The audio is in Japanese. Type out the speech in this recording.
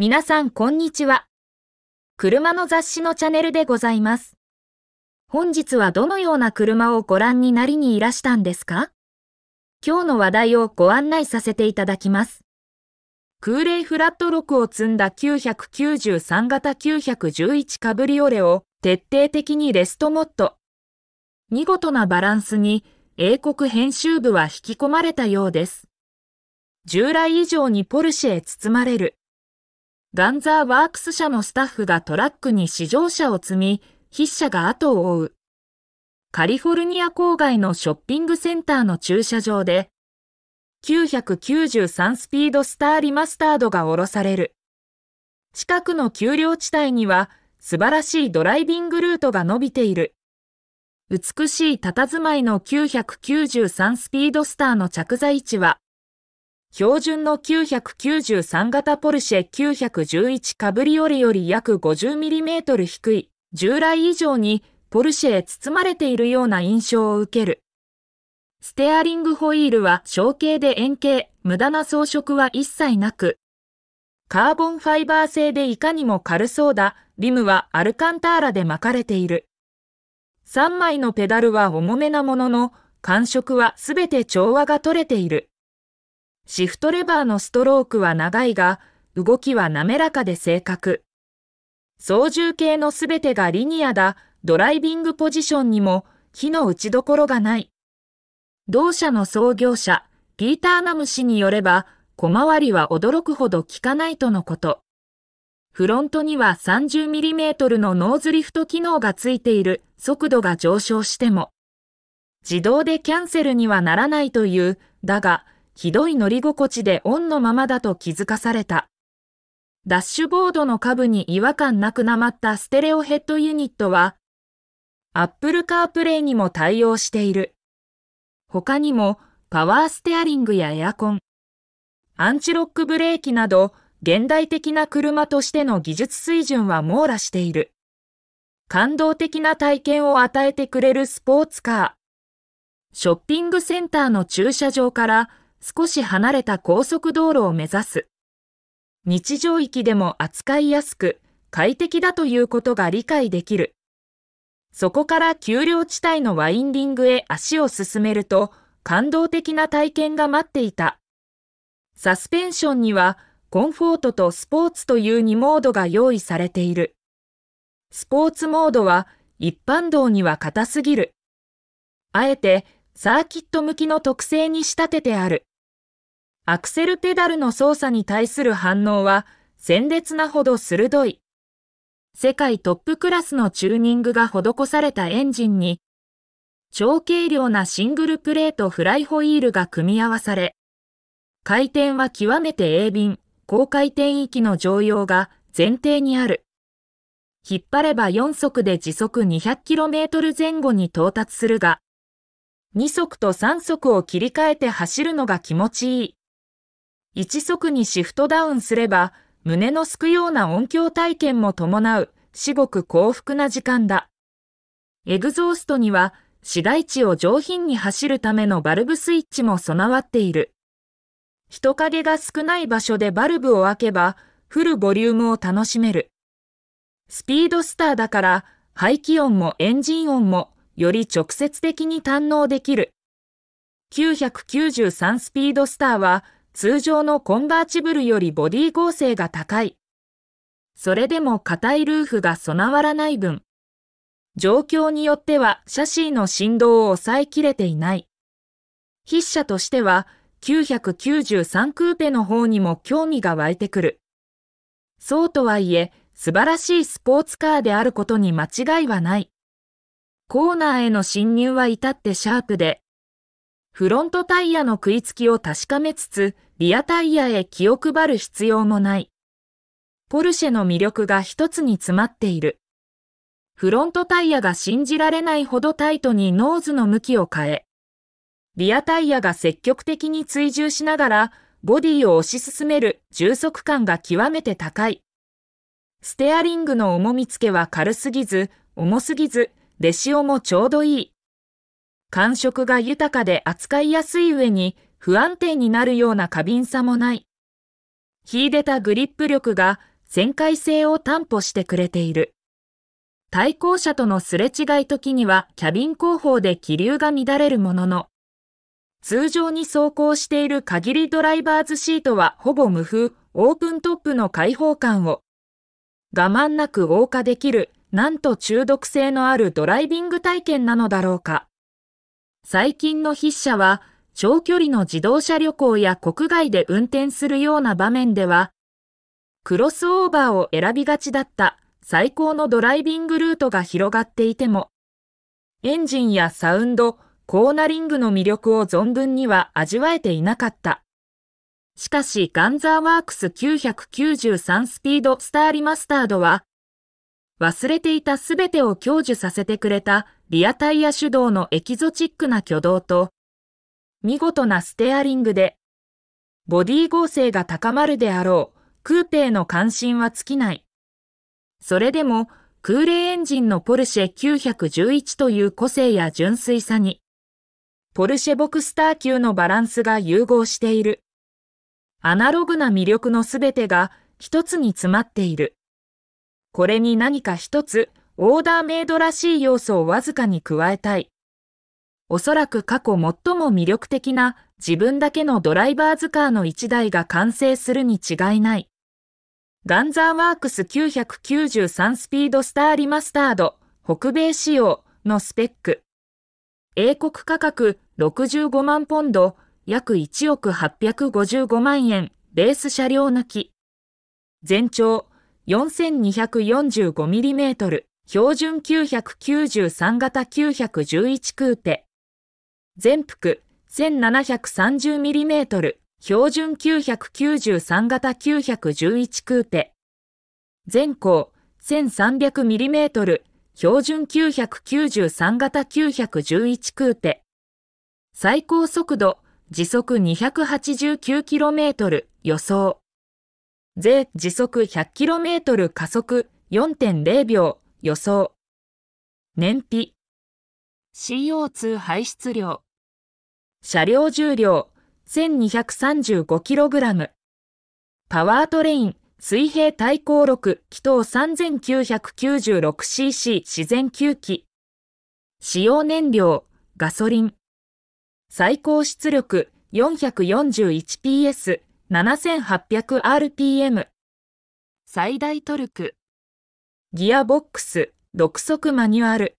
皆さんこんにちは。車の雑誌のチャンネルでございます。本日はどのような車をご覧になりにいらしたんですか今日の話題をご案内させていただきます。空冷フラット6を積んだ993型911カブリオレを徹底的にレストモッド。見事なバランスに英国編集部は引き込まれたようです。従来以上にポルシェへ包まれる。ガンザーワークス社のスタッフがトラックに試乗車を積み、筆者が後を追う。カリフォルニア郊外のショッピングセンターの駐車場で、993スピードスターリマスタードが降ろされる。近くの丘陵地帯には素晴らしいドライビングルートが伸びている。美しい佇まいの993スピードスターの着座位置は標準の993型ポルシェ911カブリオレより約 50mm 低い、従来以上にポルシェへ包まれているような印象を受ける。ステアリングホイールは小径で円形、無駄な装飾は一切なく、カーボンファイバー製でいかにも軽そうだ、リムはアルカンターラで巻かれている。3枚のペダルは重めなものの、感触はすべて調和が取れている。シフトレバーのストロークは長いが、動きは滑らかで正確。操縦系のすべてがリニアだ、ドライビングポジションにも火の打ちどころがない。同社の創業者、ピーター・ナム氏によれば、小回りは驚くほど効かないとのこと。フロントには 30mm のノーズリフト機能がついている速度が上昇しても、自動でキャンセルにはならないという、だが、ひどい乗り心地でオンのままだと気づかされた。ダッシュボードの下部に違和感なくなまったステレオヘッドユニットは、Apple CarPlay にも対応している。他にも、パワーステアリングやエアコン、アンチロックブレーキなど、現代的な車としての技術水準は網羅している。感動的な体験を与えてくれるスポーツカー。ショッピングセンターの駐車場から少し離れた高速道路を目指す。日常域でも扱いやすく、快適だということが理解できる。そこから丘陵地帯のワインディングへ足を進めると、感動的な体験が待っていた。サスペンションには、コンフォートとスポーツという2モードが用意されている。スポーツモードは一般道には硬すぎる。あえてサーキット向きの特性に仕立ててある。アクセルペダルの操作に対する反応は鮮烈なほど鋭い。世界トップクラスのチューニングが施されたエンジンに、超軽量なシングルプレートフライホイールが組み合わされ、回転は極めて鋭敏、高回転域の常用が前提にある。引っ張れば4速で時速 200km 前後に到達するが、2速と3速を切り替えて走るのが気持ちいい。一足にシフトダウンすれば、胸のすくような音響体験も伴う、至極幸福な時間だ。エグゾーストには、市街地を上品に走るためのバルブスイッチも備わっている。人影が少ない場所でバルブを開けば、フルボリュームを楽しめる。スピードスターだから、排気音もエンジン音も、より直接的に堪能できる。993スピードスターは、通常のコンバーチブルよりボディ剛性が高い。それでも硬いルーフが備わらない分、状況によってはシャシーの振動を抑えきれていない。筆者としては993クーペの方にも興味が湧いてくる。そうとはいえ、素晴らしいスポーツカーであることに間違いはない。コーナーへの侵入は至ってシャープで、フロントタイヤの食いつきを確かめつつ、リアタイヤへ気を配る必要もない。ポルシェの魅力が一つに詰まっている。フロントタイヤが信じられないほどタイトにノーズの向きを変え、リアタイヤが積極的に追従しながら、ボディを押し進める重足感が極めて高い。ステアリングの重み付けは軽すぎず、重すぎず、レシオもちょうどいい。感触が豊かで扱いやすい上に不安定になるような過敏さもない。秀でたグリップ力が旋回性を担保してくれている。対向車とのすれ違い時にはキャビン後方で気流が乱れるものの、通常に走行している限りドライバーズシートはほぼ無風、オープントップの開放感を、我慢なく謳歌できる、なんと中毒性のあるドライビング体験なのだろうか。最近の筆者は、長距離の自動車旅行や国外で運転するような場面では、クロスオーバーを選びがちだった最高のドライビングルートが広がっていても、エンジンやサウンド、コーナリングの魅力を存分には味わえていなかった。しかし、ガンザーワークス993スピードスターリマスタードは、忘れていたすべてを享受させてくれたリアタイヤ手動のエキゾチックな挙動と、見事なステアリングで、ボディ合成が高まるであろう、クーペへの関心は尽きない。それでも、空冷エンジンのポルシェ911という個性や純粋さに、ポルシェボクスター級のバランスが融合している。アナログな魅力のすべてが一つに詰まっている。これに何か一つ、オーダーメイドらしい要素をわずかに加えたい。おそらく過去最も魅力的な自分だけのドライバーズカーの1台が完成するに違いない。ガンザーワークス993スピードスターリマスタード北米仕様のスペック。英国価格65万ポンド約1億855万円ベース車両抜き。全長 4245mm。標準993型911クーペ。全幅 1730mm 標準993型911クーペ。全高 1300mm 標準993型911クーペ。最高速度時速 289km 予想。税時速 100km 加速4.0秒。予想燃費 CO2 排出量車両重量 1235kg パワートレイン水平対向6気筒 3996cc 自然吸気使用燃料ガソリン最高出力 441PS 7800rpm 最大トルクギアボックス、独足マニュアル。